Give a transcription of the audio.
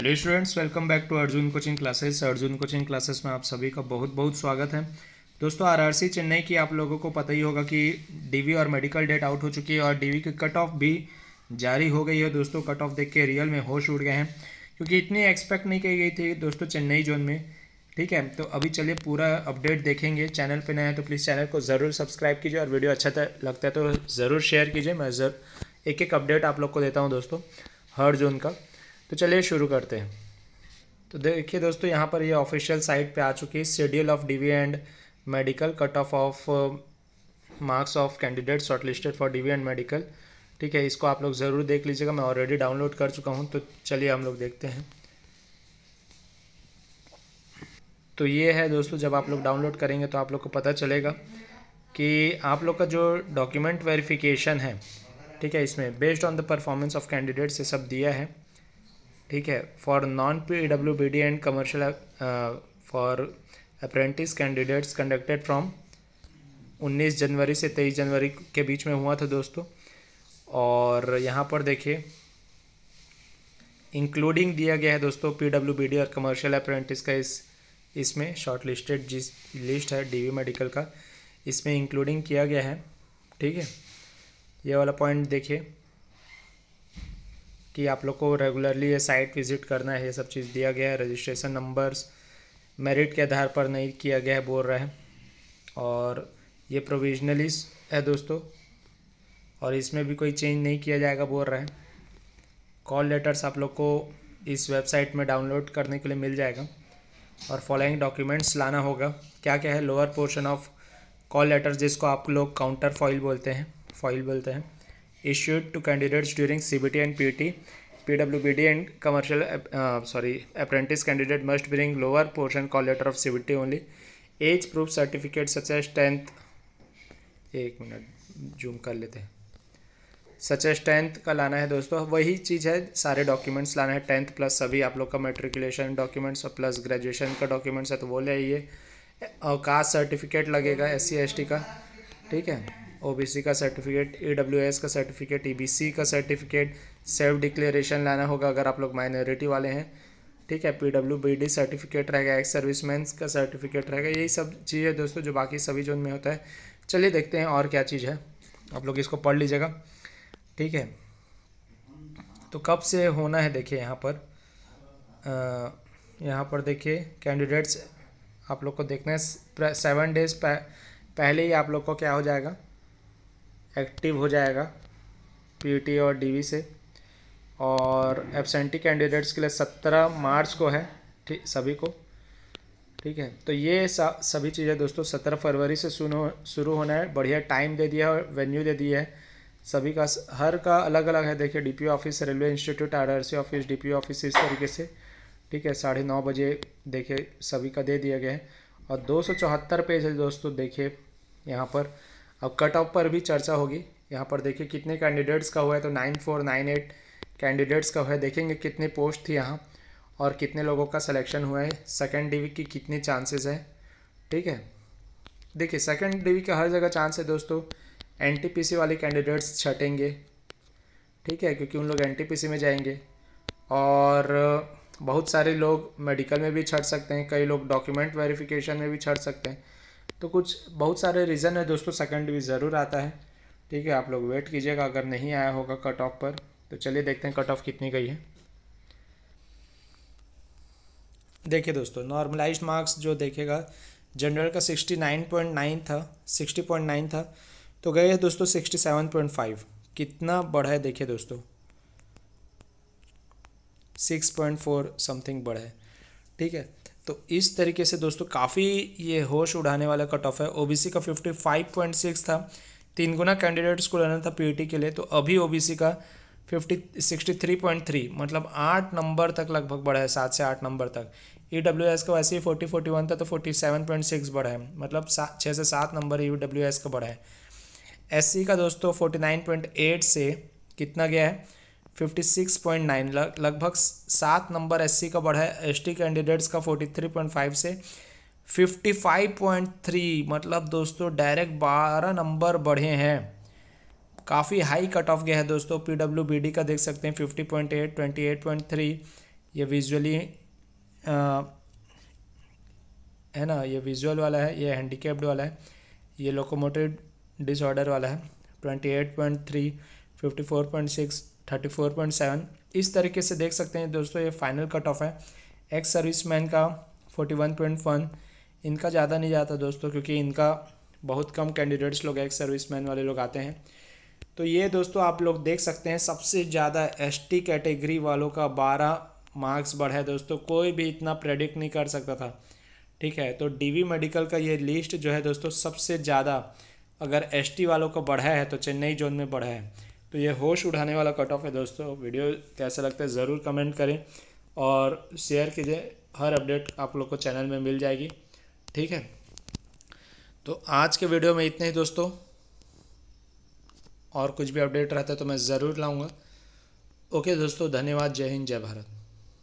Hello students welcome back to Arjun coaching classes Arjun coaching classes में आप सभी का बहुत बहुत स्वागत है दोस्तों आरआरसी चेन्नई की आप लोगों को पता ही होगा कि डीवी और मेडिकल डेट आउट हो चुकी है और डीवी की कट ऑफ भी जारी हो गई है दोस्तों कट ऑफ देख के रियल में होश उड़ गए हैं क्योंकि इतनी एक्सपेक्ट नहीं की गई थी दोस्तों चेन्नई जोन में ठीक है तो अभी चलिए पूरा अपडेट देखेंगे चैनल पर नए हैं तो प्लीज़ चैनल को ज़रूर सब्सक्राइब कीजिए और वीडियो अच्छा लगता है तो ज़रूर शेयर कीजिए मैं एक एक अपडेट आप लोग को देता हूँ दोस्तों हर जोन का तो चलिए शुरू करते हैं तो देखिए दोस्तों यहाँ पर ये ऑफिशियल साइट पे आ चुकी है schedule of DV and medical cut off of marks of candidate shortlisted listed for DV and medical ठीक है इसको आप लोग ज़रूर देख लीजिएगा मैं ऑलरेडी डाउनलोड कर चुका हूँ तो चलिए हम लोग देखते हैं तो ये है दोस्तों जब आप लोग डाउनलोड करेंगे तो आप लोग को पता चलेगा कि आप लोग का जो डॉक्यूमेंट वेरिफिकेशन है ठीक है इसमें based on the performance of candidates ये सब दिया है ठीक है for non P W B D and commercial for apprentice candidates conducted from 19 January से 23 जनवरी के बीच में हुआ था दोस्तों और यहाँ पर देखिए इंक्लूडिंग दिया गया है दोस्तों पी डब्ल्यू बी डी और कमर्शियल अप्रेंटिस का इस इसमें शॉर्ट लिस्टेड जिस लिस्ट है डी वी मेडिकल का इसमें इंक्लूडिंग किया गया है ठीक है ये वाला पॉइंट देखिए कि आप लोग को रेगुलरली ये साइट विज़िट करना है ये सब चीज़ दिया गया है रजिस्ट्रेशन नंबर्स मेरिट के आधार पर नहीं किया गया है बोल रहा है और ये प्रोविजनली है दोस्तों और इसमें भी कोई चेंज नहीं किया जाएगा बोल रहा है कॉल लेटर्स आप लोग को इस वेबसाइट में डाउनलोड करने के लिए मिल जाएगा और फॉलोइंग डॉक्यूमेंट्स लाना होगा क्या क्या है lower portion of call letters जिसको आप लोग काउंटर फॉइल बोलते हैं फॉइल बोलते हैं issued to candidates during CBT and PT, PWBD and commercial uh, sorry apprentice candidate must bring lower portion call letter of CBT only. Age proof certificate such as tenth एक minute zoom कर लेते हैं such as tenth का लाना है दोस्तों वही चीज़ है सारे डॉक्यूमेंट्स लाना है टेंथ प्लस सभी आप लोग का मेट्रिकुलेशन डॉक्यूमेंट्स और प्लस ग्रेजुएशन का डॉक्यूमेंट्स है तो वो ले आइए और कास्ट सर्टिफिकेट लगेगा एस सी का ठीक है ओबीसी का सर्टिफिकेट ईडब्ल्यूएस का सर्टिफिकेट ईबीसी e का सर्टिफिकेट सेल्फ डिक्लेरेशन लाना होगा अगर आप लोग माइनॉरिटी वाले हैं ठीक है P W B D certificate रहेगा एक्स सर्विस का सर्टिफिकेट रहेगा यही सब चीज़ें दोस्तों जो बाकी सभी जोन में होता है चलिए देखते हैं और क्या चीज़ है आप लोग इसको पढ़ लीजिएगा ठीक है तो कब से होना है देखिए यहाँ पर यहाँ पर देखिए कैंडिडेट्स आप लोग को देखना है सेवन डेज पहले ही आप लोग को क्या हो जाएगा एक्टिव हो जाएगा पी और डीवी से और एबसेंटी कैंडिडेट्स के लिए सत्रह मार्च को है ठीक सभी को ठीक है तो ये सभी चीज़ें दोस्तों सत्रह फरवरी से सुनो शुरू होना है बढ़िया टाइम दे दिया है और वेन्यू दे दिया है सभी का हर का अलग अलग है देखिए D office railway institute R office DPO office इस तरीके से ठीक है साढ़े नौ बजे देखिए सभी का दे दिया गया है और दो सौ चौहत्तर पेज है दोस्तों देखिए यहाँ पर अब कट ऑफ पर भी चर्चा होगी यहाँ पर देखिए कितने कैंडिडेट्स का हुआ है तो nine four nine eight candidates का हुआ है देखेंगे कितनी पोस्ट थी यहाँ और कितने लोगों का सिलेक्शन हुआ है सेकेंड डिवी की कितनी चांसेस है ठीक है देखिए सेकेंड डिवी का हर जगह चांस है दोस्तों एन वाले कैंडिडेट्स छटेंगे ठीक है क्योंकि उन लोग एन में जाएंगे और बहुत सारे लोग मेडिकल में भी छट सकते हैं कई लोग डॉक्यूमेंट वेरिफिकेशन में भी छट सकते हैं तो कुछ बहुत सारे रीज़न है दोस्तों सेकंड भी ज़रूर आता है ठीक है आप लोग वेट कीजिएगा अगर नहीं आया होगा कट ऑफ पर तो चलिए देखते हैं कट ऑफ कितनी गई है देखिए दोस्तों नॉर्मलाइज्ड मार्क्स जो देखेगा जनरल का सिक्सटी नाइन पॉइंट नाइन था सिक्सटी पॉइंट नाइन था तो गए है दोस्तों सिक्सटी सेवन पॉइंट फाइव कितना बढ़ा है देखिए दोस्तों सिक्स पॉइंट फोर समथिंग बढ़ा है ठीक है तो इस तरीके से दोस्तों काफ़ी ये होश उड़ाने वाला कट ऑफ है ओबीसी का 55.6 था तीन गुना कैंडिडेट्स को लेना था पीईटी e के लिए तो अभी ओबीसी का 50 63.3 मतलब आठ नंबर तक लगभग बढ़ा है सात से आठ नंबर तक ई डब्ल्यू एस का वैसे ही फोर्टी फोर्टी वन था तो फोर्टी सेवन पॉइंट सिक्स बढ़ा है मतलब सात छः से सात नंबर ई डब्ल्यू एस का बढ़ा है एस सी का दोस्तों फोर्टी नाइन पॉइंट एट से कितना गया है फिफ्टी सिक्स पॉइंट नाइन लगभग सात नंबर एससी का बढ़ा है एसटी कैंडिडेट्स का 43.5 थ्री पॉइंट फाइव से फिफ्टी फाइव पॉइंट थ्री मतलब दोस्तों डायरेक्ट बारह नंबर बढ़े हैं काफ़ी हाई कट ऑफ गया है दोस्तों पी डब्ल्यू बी डी का देख सकते हैं fifty point eight twenty eight point three ये विजुअली है ना ये विजुअल वाला है ये हैंडीकेप्ड वाला है ये लोकोमोटिव डिसऑर्डर वाला है twenty eight point three fifty four point six thirty four point seven इस तरीके से देख सकते हैं दोस्तों ये फाइनल कट ऑफ है एक्स सर्विस मैन का फोर्टी वन पॉइंट वन इनका ज़्यादा नहीं जाता दोस्तों क्योंकि इनका बहुत कम कैंडिडेट्स लोग एक्स सर्विस मैन वाले लोग आते हैं तो ये दोस्तों आप लोग देख सकते हैं सबसे ज़्यादा एस टी कैटेगरी वालों का बारह मार्क्स बढ़ा है दोस्तों कोई भी इतना प्रेडिक्ट नहीं कर सकता था ठीक है तो डीवी मेडिकल का ये लिस्ट जो है दोस्तों सबसे ज़्यादा अगर एसटी वालों को बढ़ा है तो चेन्नई जोन में बढ़ा है तो ये होश उठाने वाला कट ऑफ है दोस्तों वीडियो कैसा लगता है ज़रूर कमेंट करें और शेयर कीजिए हर अपडेट आप लोग को चैनल में मिल जाएगी ठीक है तो आज के वीडियो में इतने ही दोस्तों और कुछ भी अपडेट रहता है तो मैं ज़रूर लाऊंगा ओके दोस्तों धन्यवाद जय हिंद जय भारत